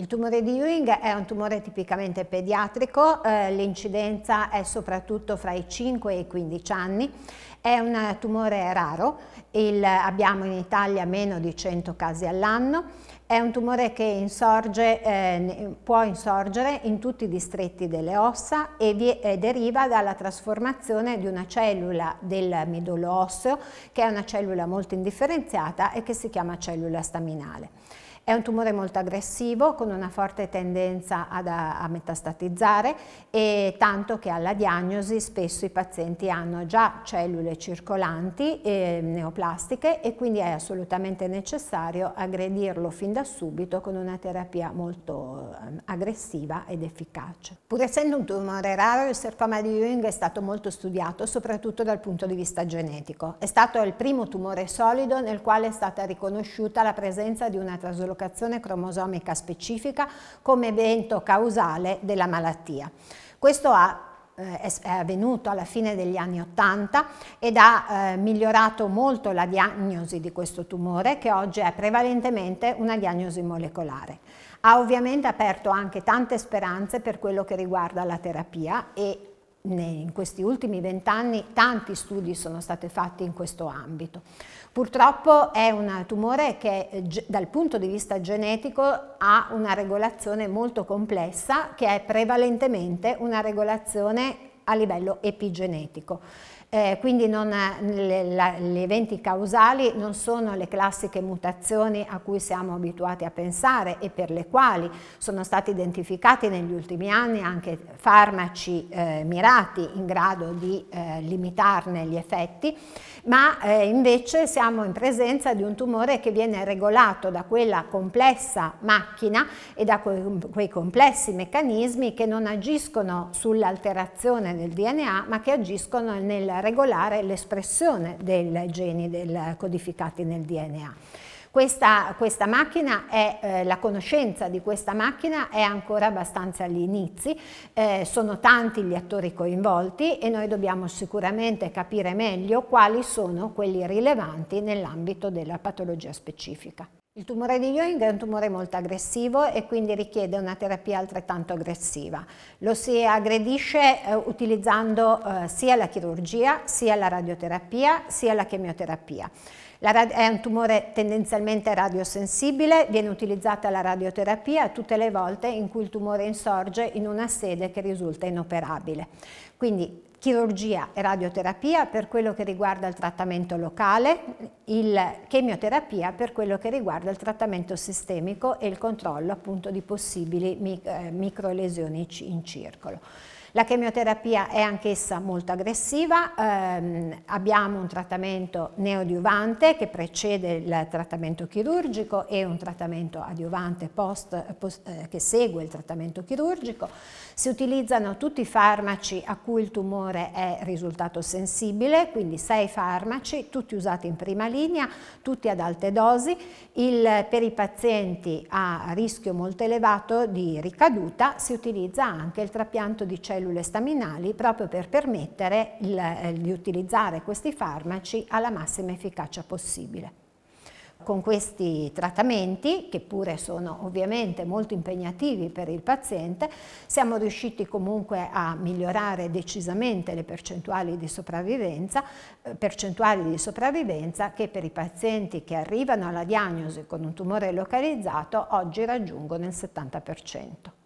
Il tumore di Ewing è un tumore tipicamente pediatrico, eh, l'incidenza è soprattutto fra i 5 e i 15 anni, è un tumore raro, il, abbiamo in Italia meno di 100 casi all'anno, è un tumore che insorge, eh, può insorgere in tutti i distretti delle ossa e, vi, eh, deriva dalla trasformazione di una cellula del midollo osseo, che è una cellula molto indifferenziata e che si chiama cellula staminale. È un tumore molto aggressivo con una forte tendenza ad, a, metastatizzare e tanto che alla diagnosi spesso i pazienti hanno già cellule circolanti e ehm, neoplastiche e quindi è assolutamente necessario aggredirlo fin da subito con una terapia molto ehm, aggressiva ed efficace. Pur essendo un tumore raro, il sarcoma di Ewing è stato molto studiato soprattutto dal punto di vista genetico. È stato il primo tumore solido nel quale è stata riconosciuta la presenza di una traslocazione dislocazione cromosomica specifica come evento causale della malattia. Questo ha eh, è avvenuto alla fine degli anni 80 ed ha eh, migliorato molto la diagnosi di questo tumore che oggi è prevalentemente una diagnosi molecolare. Ha ovviamente aperto anche tante speranze per quello che riguarda la terapia e in questi ultimi vent'anni tanti studi sono stati fatti in questo ambito. Purtroppo è un tumore che eh, dal punto di vista genetico ha una regolazione molto complessa che è prevalentemente una regolazione a livello epigenetico. Eh, quindi non, le, la, gli eventi causali non sono le classiche mutazioni a cui siamo abituati a pensare e per le quali sono stati identificati negli ultimi anni anche farmaci eh, mirati in grado di eh, limitarne gli effetti, ma eh, invece siamo in presenza di un tumore che viene regolato da quella complessa macchina e da quei, quei complessi meccanismi che non agiscono sull'alterazione del DNA ma che agiscono nel regolare l'espressione dei geni del, codificati nel DNA. Questa, questa macchina è, eh, la conoscenza di questa macchina è ancora abbastanza agli inizi, eh, sono tanti gli attori coinvolti e noi dobbiamo sicuramente capire meglio quali sono quelli rilevanti nell'ambito della patologia specifica. Il tumore di Ewing è un tumore molto aggressivo e quindi richiede una terapia altrettanto aggressiva. Lo si aggredisce eh, utilizzando eh, sia la chirurgia, sia la radioterapia, sia la chemioterapia. La è un tumore tendenzialmente radiosensibile, viene utilizzata la radioterapia tutte le volte in cui il tumore insorge in una sede che risulta inoperabile. Quindi chirurgia e radioterapia per quello che riguarda il trattamento locale, il chemioterapia per quello che riguarda il trattamento sistemico e il controllo appunto di possibili eh, microlesioni in circolo. La chemioterapia è anch'essa molto aggressiva, ehm, abbiamo un trattamento neoadiuvante che precede il trattamento chirurgico e un trattamento adiuvante post, post, eh, che segue il trattamento chirurgico. Si utilizzano tutti i farmaci a cui il tumore è risultato sensibile, quindi sei farmaci, tutti usati in prima linea, tutti ad alte dosi. Il, per i pazienti a rischio molto elevato di ricaduta si utilizza anche il trapianto di cellule cellule staminali proprio per permettere il, eh, di utilizzare questi farmaci alla massima efficacia possibile. Con questi trattamenti, che pure sono ovviamente molto impegnativi per il paziente, siamo riusciti comunque a migliorare decisamente le percentuali di sopravvivenza, eh, percentuali di sopravvivenza che per i pazienti che arrivano alla diagnosi con un tumore localizzato oggi raggiungono il 70%.